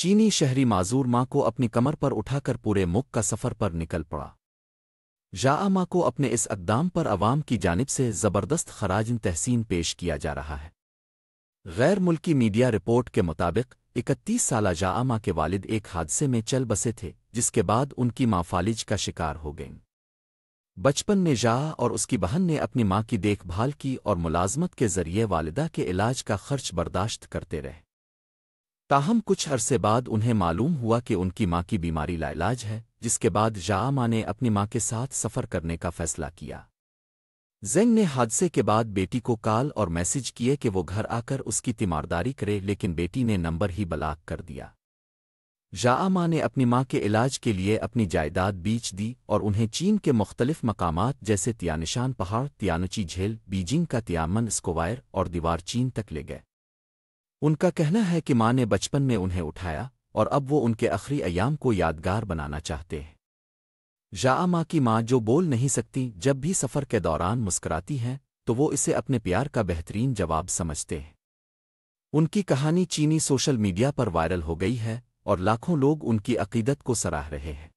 चीनी शहरी माजूर माँ को अपनी कमर पर उठाकर पूरे मुख का सफ़र पर निकल पड़ा जाआ माँ को अपने इस अकदाम पर अवाम की जानब से ज़बरदस्त खराज तहसीन पेश किया जा रहा है गैर मुल्की मीडिया रिपोर्ट के मुताबिक इकतीस साल जाआ माँ के वालिद एक हादसे में चल बसे थे जिसके बाद उनकी माँ फालिज का शिकार हो गईं बचपन में जा और उसकी बहन ने अपनी माँ की देखभाल की और मुलाजमत के जरिए वालिदा के इलाज का खर्च बर्दाश्त करते रहे ताहम कुछ अरसे बाद उन्हें मालूम हुआ कि उनकी माँ की बीमारी लाइलाज है जिसके बाद जामा ने अपनी माँ के साथ सफ़र करने का फैसला किया जेंग ने हादसे के बाद बेटी को कॉल और मैसेज किए कि वो घर आकर उसकी तीमारदारी करे लेकिन बेटी ने नंबर ही बलाक कर दिया जामा ने अपनी माँ के इलाज के लिए अपनी जायदाद बीच दी और उन्हें चीन के मुख्तलिफ मकाम जैसे तियानिशान पहाड़ तियानुची झेल बीजिंग का तियामन स्कोवायर और दीवार चीन तक ले गए उनका कहना है कि माँ ने बचपन में उन्हें उठाया और अब वो उनके आखिरी अयाम को यादगार बनाना चाहते हैं जाआ माँ की माँ जो बोल नहीं सकती जब भी सफ़र के दौरान मुस्कराती हैं तो वो इसे अपने प्यार का बेहतरीन जवाब समझते हैं उनकी कहानी चीनी सोशल मीडिया पर वायरल हो गई है और लाखों लोग उनकी अकीदत को सराह रहे हैं